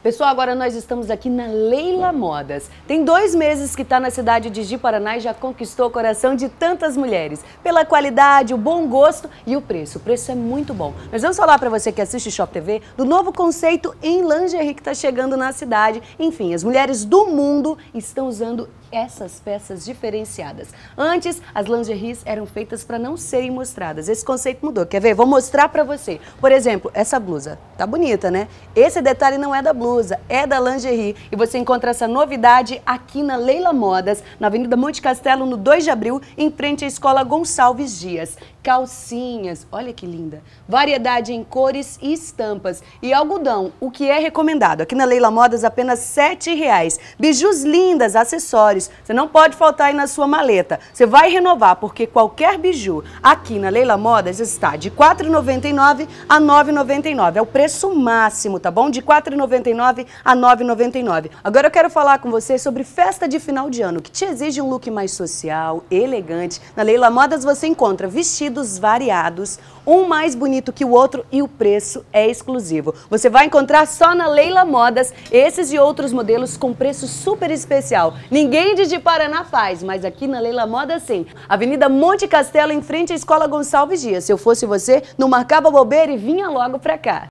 Pessoal, agora nós estamos aqui na Leila Modas. Tem dois meses que está na cidade de Ji Paraná e já conquistou o coração de tantas mulheres. Pela qualidade, o bom gosto e o preço. O preço é muito bom. Nós vamos falar para você que assiste Shop TV do novo conceito em lingerie que está chegando na cidade. Enfim, as mulheres do mundo estão usando essas peças diferenciadas. Antes, as lingeries eram feitas para não serem mostradas. Esse conceito mudou. Quer ver? Vou mostrar para você. Por exemplo, essa blusa. Tá bonita, né? Esse detalhe não é da blusa blusa, é da lingerie. E você encontra essa novidade aqui na Leila Modas, na Avenida Monte Castelo, no 2 de abril, em frente à Escola Gonçalves Dias. Calcinhas, olha que linda. Variedade em cores e estampas. E algodão, o que é recomendado. Aqui na Leila Modas, apenas R$ 7,00. Bijus lindas, acessórios. Você não pode faltar aí na sua maleta. Você vai renovar, porque qualquer biju aqui na Leila Modas está de R$ 4,99 a R$ 9,99. É o preço máximo, tá bom? De R$ 4,99 9,99 a 9,99. Agora eu quero falar com você sobre festa de final de ano, que te exige um look mais social, elegante. Na Leila Modas você encontra vestidos variados, um mais bonito que o outro e o preço é exclusivo. Você vai encontrar só na Leila Modas esses e outros modelos com preço super especial. Ninguém de Paraná faz, mas aqui na Leila Modas sim. Avenida Monte Castelo, em frente à Escola Gonçalves Dias. Se eu fosse você, não marcava bobeira e vinha logo pra cá.